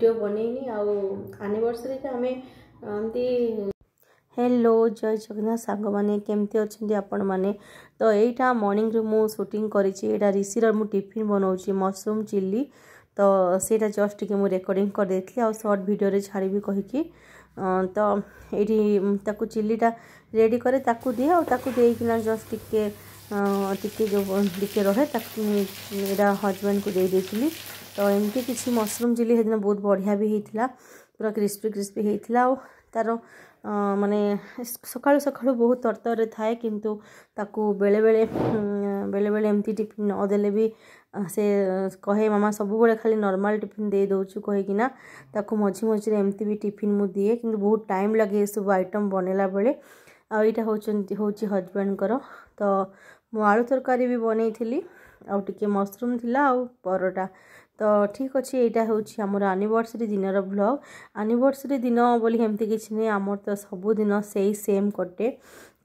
video ବନେଇନି ଆଉ ଆନିଭର୍ସରୀରେ ଆମେ ଏମିତି ହ୍ୟାଲୋ ଜୟ ଜଗନ୍ନାଥ ସାଙ୍ଗମାନେ କେମିତି ଅଛନ୍ତି ଆପଣମାନେ ତ ଏଇଟା ମର୍ଣ୍ଣିଂରେ ମୁଁ ସୁଟିଂ କରିଛି ଏଇଟା ରିସିର ମୁଁ ଟିଫିନ୍ ବନାଉଛି ମସରୁମ୍ ଚିଲ୍ଲି ତ ସେଇଟା ଜଷ୍ଟ ଟିକେ ମୁଁ ରେକର୍ଡ଼ିଂ କରିଦେଇଥିଲି ଆଉ ସର୍ଟ ଭିଡ଼ିଓରେ ଛାଡ଼ିବି କହିକି ତ ଏଇଠି ତାକୁ ଚିଲ୍ଲିଟା ରେଡ଼ି କରେ ତାକୁ ଦିଏ ଆଉ ତାକୁ ଦେଇକିନା ଜଷ୍ଟ ଟିକେ ଟିକେ ଯେଉଁ ଟିକେ ରହେ ତାକୁ ଏଇଟା ହଜବେଣ୍ଡକୁ ଦେଇ ଦେଇଥିଲି ତ ଏମିତି କିଛି ମସରୁମ୍ ଚିଲି ସେଦିନ ବହୁତ ବଢ଼ିଆ ବି ହେଇଥିଲା ପୁରା କ୍ରିସ୍ପି କ୍ରିସ୍ପି ହେଇଥିଲା ଆଉ ତା'ର ମାନେ ସକାଳୁ ସକାଳୁ ବହୁତ ତରତରରେ ଥାଏ କିନ୍ତୁ ତାକୁ ବେଳେବେଳେ ବେଳେବେଳେ ଏମିତି ଟିଫିନ୍ ନ ଦେଲେ ବି ସେ କହେ ମାମା ସବୁବେଳେ ଖାଲି ନର୍ମାଲ୍ ଟିଫିନ୍ ଦେଇ ଦେଉଛୁ କହିକିନା ତାକୁ ମଝି ମଝିରେ ଏମିତି ବି ଟିଫିନ୍ ମୁଁ ଦିଏ କିନ୍ତୁ ବହୁତ ଟାଇମ୍ ଲାଗେ ଏସବୁ ଆଇଟମ୍ ବନେଇଲା ବେଳେ ଆଉ ଏଇଟା ହେଉଛନ୍ତି ହେଉଛି ହଜବ୍ୟାଣ୍ଡଙ୍କର ତ ମୁଁ ଆଳୁ ତରକାରୀ ବି ବନେଇଥିଲି ଆଉ ଟିକେ ମସରୁମ୍ ଥିଲା ଆଉ ପରଟା ତ ଠିକ୍ ଅଛି ଏଇଟା ହେଉଛି ଆମର ଆନିଭର୍ସରୀ ଦିନର ଭ୍ଲଗ୍ ଆନିଭର୍ସରୀ ଦିନ ବୋଲି ଏମିତି କିଛି ନାହିଁ ଆମର ତ ସବୁଦିନ ସେଇ ସେମ୍ କଟେ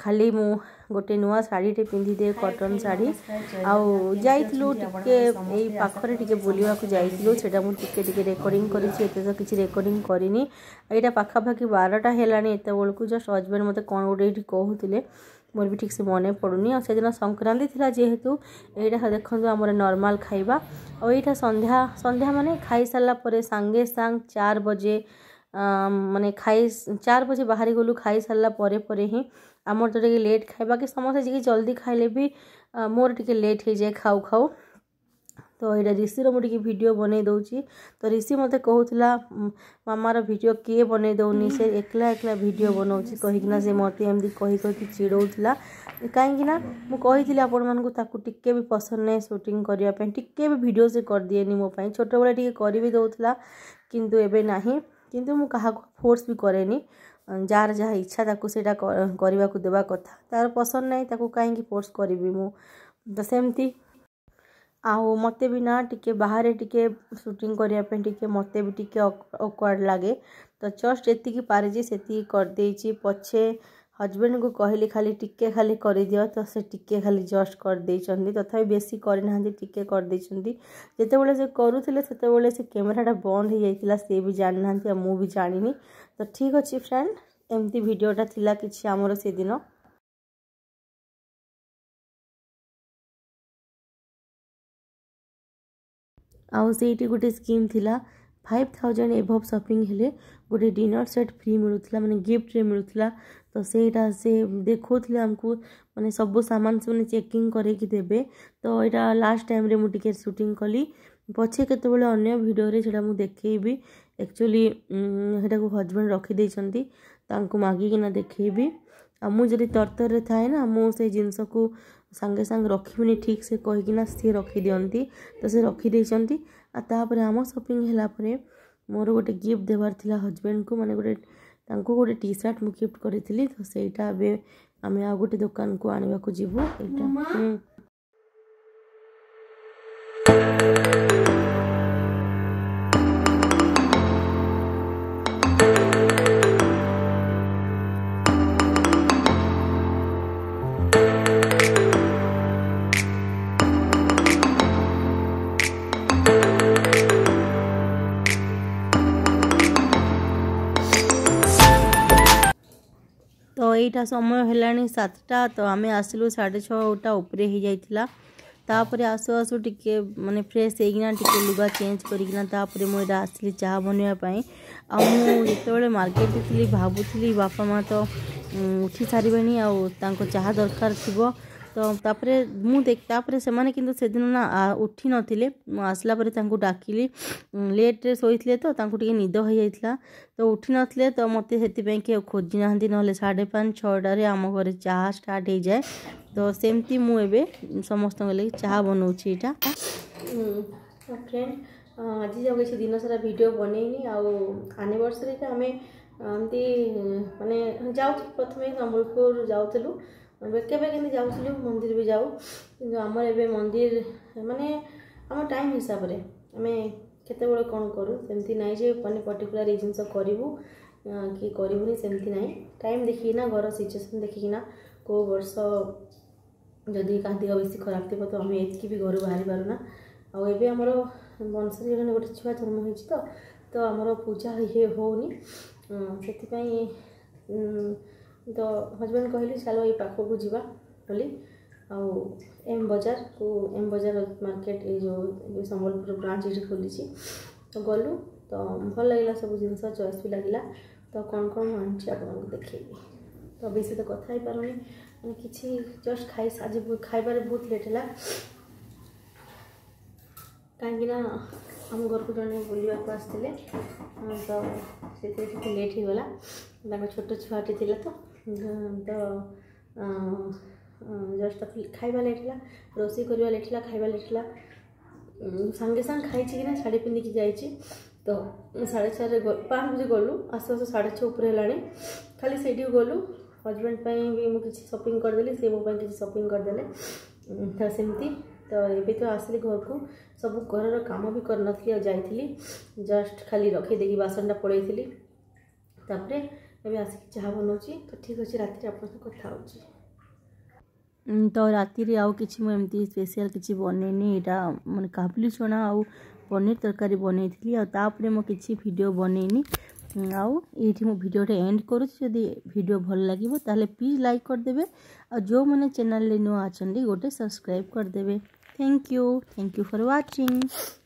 ଖାଲି ମୁଁ ଗୋଟେ ନୂଆ ଶାଢ଼ୀଟେ ପିନ୍ଧିଦିଏ କଟନ୍ ଶାଢ଼ୀ ଆଉ ଯାଇଥିଲୁ ଟିକେ ଏଇ ପାଖରେ ଟିକେ ବୁଲିବାକୁ ଯାଇଥିଲୁ ସେଇଟା ମୁଁ ଟିକେ ଟିକେ ରେକର୍ଡ଼ିଂ କରିଛି ଏତେ ତ କିଛି ରେକର୍ଡ଼ିଂ କରିନି ଏଇଟା ପାଖାପାଖି ବାରଟା ହେଲାଣି ଏତେବେଳକୁ ଜଷ୍ଟ ହଜବେଣ୍ଡ ମୋତେ କ'ଣ ଗୋଟେ ଏଇଠି କହୁଥିଲେ ମୋର ବି ଠିକ୍ସେ ମନେ ପଡ଼ୁନି ଆଉ ସେଦିନ ସଂକ୍ରାନ୍ତି ଥିଲା ଯେହେତୁ ଏଇଟା ଦେଖନ୍ତୁ ଆମର ନର୍ମାଲ୍ ଖାଇବା ଆଉ ଏଇଟା ସନ୍ଧ୍ୟା ସନ୍ଧ୍ୟା ମାନେ ଖାଇସାରିଲା ପରେ ସାଙ୍ଗେ ସାଙ୍ଗ ଚାର ବଜେ ମାନେ ଖାଇ ଚାର ବଜେ ବାହାରିଗଲୁ ଖାଇସାରିଲା ପରେ ପରେ ହିଁ ଆମର ତ ଟିକେ ଲେଟ୍ ଖାଇବା କି ସମସ୍ତେ ଟିକେ ଜଲ୍ଦି ଖାଇଲେ ବି ମୋର ଟିକେ ଲେଟ୍ ହେଇଯାଏ ଖାଉ ଖାଉ तो ये ऋषि मुझे भिड बन तो ऋषि मत कहला मामार भिड किए बनई दौनी से एकला एकला भिडियो बनाऊँच कहीं से मत एम कही चिड़ौला कहीं मुझे आपके भी पसंद ना सुटिंग करने टे भी भिडियो से करदे मोपाई छोटे बेले टे दौला कितु एवं ना कि फोर्स भी कैनी जार जहाँ इच्छा से देवा कथा तार पसंद ना कहीं फोर्स करी मुझे तो सेमती ଆଉ ମୋତେ ବି ନା ଟିକେ ବାହାରେ ଟିକେ ସୁଟିଂ କରିବା ପାଇଁ ଟିକେ ମୋତେ ବି ଟିକେ ଅକ୍ୱାର୍ଡ଼ ଲାଗେ ତ ଜଷ୍ଟ ଯେତିକି ପାରିଛି ସେତିକି କରିଦେଇଛି ପଛେ ହଜବେଣ୍ଡକୁ କହିଲି ଖାଲି ଟିକେ ଖାଲି କରିଦିଅ ତ ସେ ଟିକେ ଖାଲି ଜଷ୍ଟ କରିଦେଇଛନ୍ତି ତଥାପି ବେଶୀ କରିନାହାନ୍ତି ଟିକେ କରିଦେଇଛନ୍ତି ଯେତେବେଳେ ସେ କରୁଥିଲେ ସେତେବେଳେ ସେ କ୍ୟାମେରାଟା ବନ୍ଦ ହେଇଯାଇଥିଲା ସେ ବି ଜାଣିନାହାନ୍ତି ଆଉ ମୁଁ ବି ଜାଣିନି ତ ଠିକ୍ ଅଛି ଫ୍ରେଣ୍ଡ ଏମିତି ଭିଡ଼ିଓଟା ଥିଲା କିଛି ଆମର ସେଦିନ ଆଉ ସେଇଠି ଗୋଟେ ସ୍କିମ୍ ଥିଲା ଫାଇଭ୍ ଥାଉଜେଣ୍ଡ ଏଭବ୍ ସପିଂ ହେଲେ ଗୋଟେ ଡିନର୍ ସେଟ୍ ଫ୍ରି ମିଳୁଥିଲା ମାନେ ଗିଫ୍ଟରେ ମିଳୁଥିଲା ତ ସେଇଟା ସେ ଦେଖାଉଥିଲେ ଆମକୁ ମାନେ ସବୁ ସାମାନ ସେମାନେ ଚେକିଂ କରେଇକି ଦେବେ ତ ଏଇଟା ଲାଷ୍ଟ ଟାଇମ୍ରେ ମୁଁ ଟିକେ ସୁଟିଂ କଲି ପଛେ କେତେବେଳେ ଅନ୍ୟ ଭିଡ଼ିଓରେ ସେଇଟା ମୁଁ ଦେଖେଇବି ଆକ୍ଚୁଆଲି ସେଇଟାକୁ ହଜବେଣ୍ଡ ରଖିଦେଇଛନ୍ତି ତାଙ୍କୁ ମାଗିକିନା ଦେଖେଇବି ଆଉ ମୁଁ ଯଦି ତରତରରେ ଥାଏ ନା ମୁଁ ସେଇ ଜିନିଷକୁ ସାଙ୍ଗେ ସାଙ୍ଗେ ରଖିବିନି ଠିକ୍ ସେ କହିକିନା ସିଏ ରଖିଦିଅନ୍ତି ତ ସେ ରଖିଦେଇଛନ୍ତି ଆଉ ତା'ପରେ ଆମ ସପିଂ ହେଲା ପରେ ମୋର ଗୋଟେ ଗିଫ୍ଟ ଦେବାର ଥିଲା ହଜବେଣ୍ଡକୁ ମାନେ ଗୋଟେ ତାଙ୍କୁ ଗୋଟେ ଟି ସାର୍ଟ ମୁଁ ଗିଫ୍ଟ କରିଥିଲି ତ ସେଇଟା ଏବେ ଆମେ ଆଉ ଗୋଟେ ଦୋକାନକୁ ଆଣିବାକୁ ଯିବୁ ଏଇଟା यहीटा समय है सतटा तो आम आसलू साढ़े छटा उपरे तापर आसु आसु टे मैंने फ्रेश होना टे लुगा चेज करना मुझे आसली चाह बनवाई आते मार्केट जी भावुली बापा माँ तो उठी सारे आ दरकार थी ତ ତା'ପରେ ମୁଁ ତା'ପରେ ସେମାନେ କିନ୍ତୁ ସେଦିନ ନା ଉଠି ନଥିଲେ ମୁଁ ଆସିଲା ପରେ ତାଙ୍କୁ ଡାକିଲି ଲେଟ୍ରେ ଶୋଇଥିଲେ ତ ତାଙ୍କୁ ଟିକେ ନିଦ ହୋଇଯାଇଥିଲା ତ ଉଠି ନଥିଲେ ତ ମୋତେ ସେଥିପାଇଁ କିଏ ଖୋଜି ନାହାନ୍ତି ନହେଲେ ସାଢ଼େ ପାଞ୍ଚ ଛଅଟାରେ ଆମ ଘରେ ଚାହା ଷ୍ଟାର୍ଟ ହେଇଯାଏ ତ ସେମିତି ମୁଁ ଏବେ ସମସ୍ତଙ୍କ ଲାଗି ଚାହା ବନାଉଛି ଏଇଟା ଫ୍ରେଣ୍ଡ ଆଜି ଯାଉ କିଛି ଦିନ ସାରା ଭିଡ଼ିଓ ବନେଇନି ଆଉ ଆନିଭର୍ସରୀରେ ଆମେ ଏମିତି ମାନେ ଯାଉଛୁ ପ୍ରଥମେ ସମ୍ବଲପୁର ଯାଉଥିଲୁ અમે બે કે બે જાવશું મંદિર બી જાવ અમાર એ મંદિર મને અમાર ટાઈમ હિસાબ રે અમે કેતે બળ કોણ કરું સેમથી નઈ જે પરની પર્ટીક્યુલર રીઝન સ કરીવું કે કરીવું સેમથી નઈ ટાઈમ દેખી ના ઘર સિટ્યુએશન દેખી ના કો વર્ષ જોદી કાંધી બેશી ખરાબ થતો અમે એતકી બી ઘરો બહાર વાળું ના ઓ એબી અમારો મનસરીને ગોટ છુઆ ચર્મ હોય તો તો અમારો પૂજા હી હોની સેથી કઈ तो हजबैंड कहली चल यू जावा आउ एम बजार को एम बजार मार्केट ये जो सम्बलपुर ब्रांच ये खुली तो गलु तो भल लगला सब जिन चॉइस भी लगला तो कौन कौन मुझे आपको देखी तो बेस तो कथाई पारे कि जस्ट खाई आज खाबारे बहुत लेट है कहीं आम घर को जन बुलवा को आसते तो से लेट होगा छोट छुआटी तो ତ ଜଷ୍ଟ ତାକୁ ଖାଇବା ଲେଟ୍ ହେଲା ରୋଷେଇ କରିବା ଲେଟ୍ ହେଲା ଖାଇବା ଲେଟ୍ ହେଲା ସାଙ୍ଗେ ସାଙ୍ଗେ ଖାଇଛି କି ନା ଶାଢ଼ୀ ପିନ୍ଧିକି ଯାଇଛି ତ ସାଢ଼େ ଚାରିରେ ପାଞ୍ଚ ବଜେ ଗଲୁ ଆସୁ ଆସୁ ସାଢ଼େ ଛଅ ଉପରେ ହେଲାଣି ଖାଲି ସେଇଠିକୁ ଗଲୁ ହଜବେଣ୍ଡ ପାଇଁ ବି ମୁଁ କିଛି ସପିଂ କରିଦେଲି ସେ ମୋ ପାଇଁ କିଛି ସପିଂ କରିଦେଲେ ତ ସେମିତି ତ ଏବେ ତ ଆସିଲି ଘରକୁ ସବୁ ଘରର କାମ ବି କରିନଥିଲି ଆଉ ଯାଇଥିଲି ଜଷ୍ଟ ଖାଲି ରଖିଦେଇକି ବାସନଟା ପଳେଇଥିଲି ତାପରେ ଏବେ ଆସିକି ଚାହା ବନାଉଛି ତ ଠିକ୍ ଅଛି ରାତିରେ ଆପଣଙ୍କ କଥା ହେଉଛି ତ ରାତିରେ ଆଉ କିଛି ମୁଁ ଏମିତି ସ୍ପେଶିଆଲ୍ କିଛି ବନେଇନି ଏଇଟା ମାନେ କାବୁଲି ଚଣା ଆଉ ପନିର ତରକାରୀ ବନେଇଥିଲି ଆଉ ତାପରେ ମୁଁ କିଛି ଭିଡ଼ିଓ ବନେଇନି ଆଉ ଏଇଠି ମୁଁ ଭିଡ଼ିଓଟା ଏଣ୍ଡ କରୁଛି ଯଦି ଭିଡ଼ିଓ ଭଲ ଲାଗିବ ତାହେଲେ ପ୍ଲିଜ୍ ଲାଇକ୍ କରିଦେବେ ଆଉ ଯେଉଁମାନେ ଚ୍ୟାନେଲ୍ରେ ନୂଆ ଅଛନ୍ତି ଗୋଟେ ସବସ୍କ୍ରାଇବ୍ କରିଦେବେ thank you thank you for watching